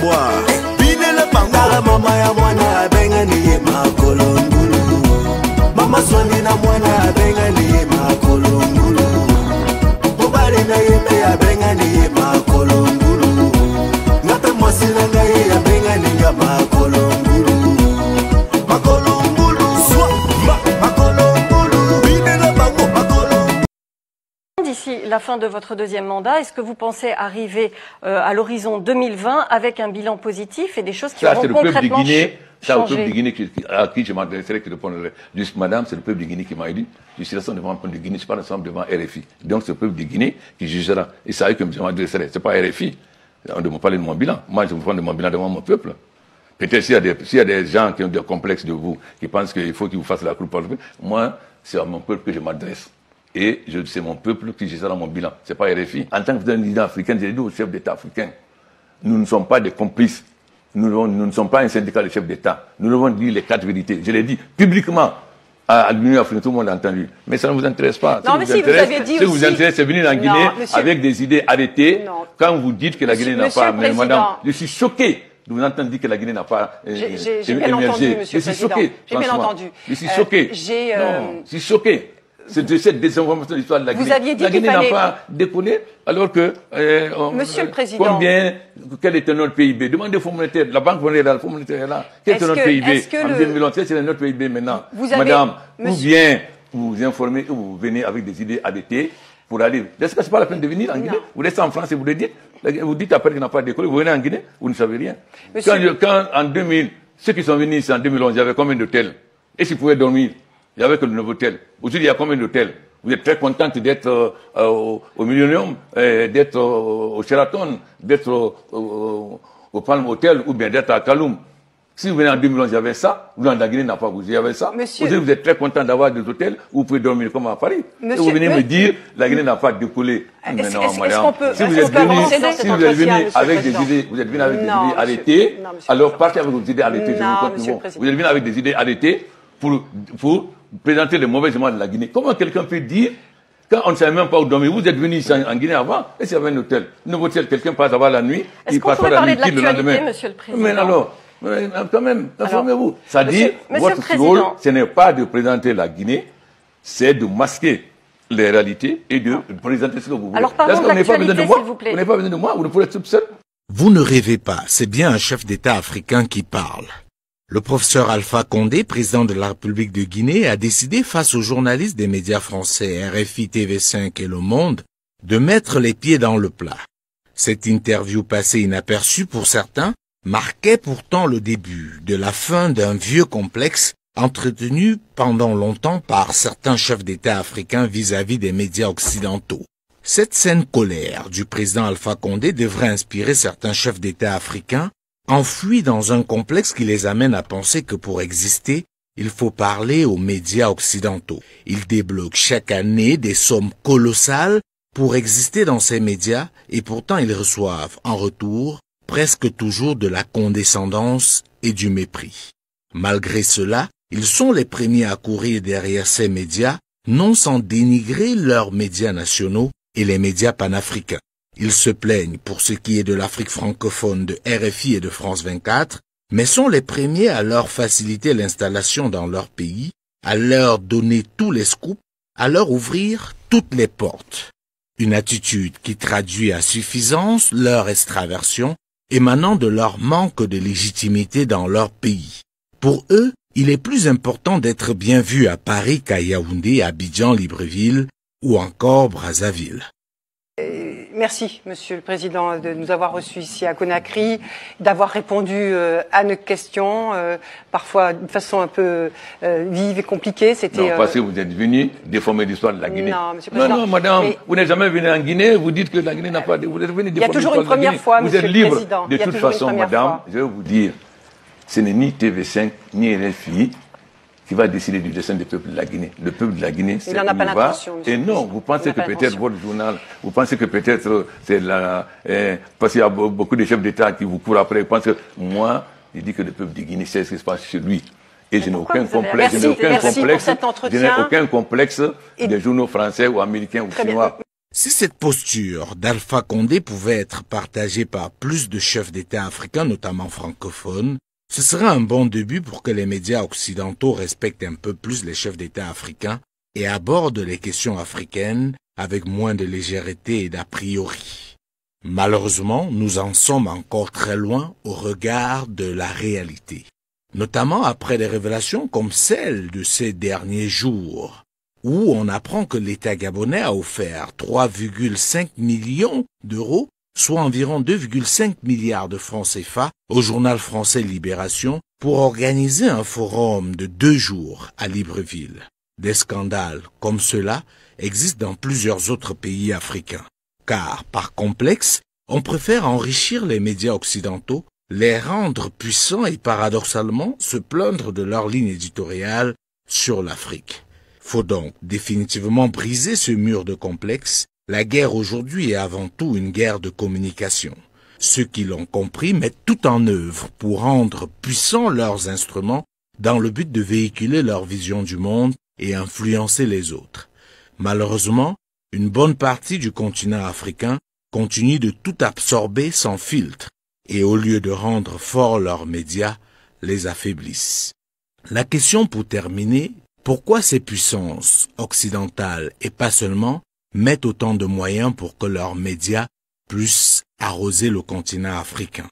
boa. d'ici la fin de votre deuxième mandat, est-ce que vous pensez arriver euh, à l'horizon 2020 avec un bilan positif et des choses qui ça, auront concrètement le Guinée, Ça, le peuple du Guinée à qui je m'adresserai qui juste madame, c'est le peuple de Guinée qui m'a élu. Je suis là devant le peuple de Guinée, je suis pas devant RFI. Donc c'est le peuple de Guinée qui jugera. Et c'est que je m'adresserai. C'est pas RFI. On ne me parler de mon bilan. Moi, je vous prendre de mon bilan devant mon peuple. Peut-être s'il y, a des gens qui ont des complexes de vous, qui pensent qu'il faut qu'ils vous fassent la coupe, moi, c'est à mon peuple que je m'adresse. Et c'est mon peuple qui ça dans mon bilan. Ce n'est pas RFI. En tant que président africain, j'ai dit aux chefs d'État africains, nous ne sommes pas des complices. Nous, ne sommes pas un syndicat de chefs d'État. Nous devons dire les quatre vérités. Je l'ai dit publiquement à, l'Union africaine, tout le monde l'a entendu. Mais ça ne vous intéresse pas. Non, si vous vous avez dit vous intéresse, c'est venir en Guinée avec des idées arrêtées. Quand vous dites que la Guinée n'a pas... Mais madame, je suis choqué de vous entendre dire que la Guinée n'a pas euh, émergé. J'ai bien entendu, monsieur je suis choqué. J'ai bien entendu. Je suis choqué. Euh, euh, je suis choqué. C'est cette désinformation de l'histoire de la Guinée. Vous aviez dit la Guinée n'a pas décollé, alors que... Euh, monsieur le euh, Président... Combien, quel était notre PIB Demandez au Fonds monétaire, la Banque monétaire, le Fonds monétaire est là. Quel est notre PIB En 2011, c'est notre PIB maintenant. Madame, Monsieur... ou vous informez, ou vous venez avec des idées arrêtées pour aller... Est-ce que ce n'est pas la peine de venir en Guinée Vous restez en France et vous le dites. Vous dites après qu'il n'a pas décollé, vous venez en Guinée, vous ne savez rien. Quand, quand en 2000, ceux qui sont venus ici en 2011, il y avait combien d'hôtels Est-ce qu'ils pouvaient dormir il n'y avait que le nouveau hôtel. Aujourd'hui, il y a combien d'hôtels Vous êtes très content d'être euh, au, Millennium, d'être euh, au Sheraton, d'être euh, au Palm Hotel ou bien d'être à Kaloum. Si vous venez en 2011, il y avait ça. Vous, venez en la Guinée, n'a pas vous, il y avait ça. Monsieur, vous, êtes très content d'avoir des hôtels où vous pouvez dormir comme à Paris. vous venez me dire, la Guinée n'a pas décollé. Mais non, madame. si vous êtes venu, si avec des idées, vous êtes venu avec des idées arrêtées, alors partez avec vos idées arrêtées, vous êtes venu avec des idées arrêtées pour, pour présenter les mauvais images de la Guinée. Comment quelqu'un peut dire, quand on ne sait même pas où dormir, vous êtes venu ici en, Guinée avant, et c'est y avait un hôtel, un nouveau hôtel, quelqu'un passe avant la nuit, il passe la parler nuit, de le lendemain. Monsieur le Président. Mais alors, quand même, informez-vous. Ça dit, votre rôle, ce n'est pas de présenter la Guinée, c'est de masquer les réalités et de ah. présenter ce que vous voulez. Alors parlons de l'actualité, s'il vous plaît. Vous n'avez pas besoin de moi, vous ne pouvez être seul. Vous ne rêvez pas, c'est bien un chef d'État africain qui parle. Le professeur Alpha Condé, président de la République de Guinée, a décidé face aux journalistes des médias français RFI TV5 et Le Monde de mettre les pieds dans le plat. Cette interview passée inaperçue pour certains marquait pourtant le début de la fin d'un vieux complexe entretenu pendant longtemps par certains chefs d'État africains vis-à-vis des médias occidentaux. Cette scène colère du président Alpha Condé devrait inspirer certains chefs d'État africains enfouis dans un complexe qui les amène à penser que pour exister, il faut parler aux médias occidentaux. Ils débloquent chaque année des sommes colossales pour exister dans ces médias et pourtant ils reçoivent en retour presque toujours de la condescendance et du mépris. Malgré cela, ils sont les premiers à courir derrière ces médias, non sans dénigrer leurs médias nationaux et les médias panafricains. Ils se plaignent pour ce qui est de l'Afrique francophone de RFI et de France 24, mais sont les premiers à leur faciliter l'installation dans leur pays, à leur donner tous les scoops, à leur ouvrir toutes les portes. Une attitude qui traduit à suffisance leur extraversion émanant de leur manque de légitimité dans leur pays. Pour eux, il est plus important d'être bien vu à Paris qu'à Yaoundé, Abidjan, Libreville ou encore Brazzaville merci, Monsieur le Président, de nous avoir reçus ici à Conakry, d'avoir répondu euh, à nos questions, euh, parfois de façon un peu euh, vive et compliquée. C'était non, parce que vous êtes venu déformer l'histoire de la Guinée. Non, Monsieur le Président. Non, non, Madame, vous n'êtes jamais venu en Guinée. Vous dites que la Guinée n'a pas. Vous êtes venu déformer Il y a toujours une première fois, Vous êtes libre. De toute façon, Madame, je vais vous dire, ce n'est ni TV5 ni RFI qui va décider du destin du peuple de la Guinée. Le peuple de la Guinée, c'est l'intention, Et non, vous pensez que peut-être votre journal, vous pensez que peut-être euh, c'est la... Euh, parce qu'il y a beaucoup de chefs d'État qui vous courent après. Vous pensez que moi, je dis que le peuple de Guinée sait ce qui se passe chez lui. Et je n'ai aucun complexe, je n'ai aucun complexe, je n'ai aucun complexe des journaux français ou américains ou chinois. Si cette posture d'Alpha Condé pouvait être partagée par plus de chefs d'État africains, notamment francophones, ce sera un bon début pour que les médias occidentaux respectent un peu plus les chefs d'État africains et abordent les questions africaines avec moins de légèreté et d'a priori. Malheureusement, nous en sommes encore très loin au regard de la réalité, notamment après des révélations comme celles de ces derniers jours, où on apprend que l'État gabonais a offert 3,5 millions d'euros soit environ 2,5 milliards de francs CFA, au journal français Libération pour organiser un forum de deux jours à Libreville. Des scandales comme cela existent dans plusieurs autres pays africains, car par complexe, on préfère enrichir les médias occidentaux, les rendre puissants et paradoxalement se plaindre de leur ligne éditoriale sur l'Afrique. Faut donc définitivement briser ce mur de complexe la guerre aujourd'hui est avant tout une guerre de communication. Ceux qui l'ont compris mettent tout en œuvre pour rendre puissants leurs instruments dans le but de véhiculer leur vision du monde et influencer les autres. Malheureusement, une bonne partie du continent africain continue de tout absorber sans filtre et au lieu de rendre forts leurs médias, les affaiblissent. La question pour terminer, pourquoi ces puissances occidentales et pas seulement mettent autant de moyens pour que leurs médias puissent arroser le continent africain.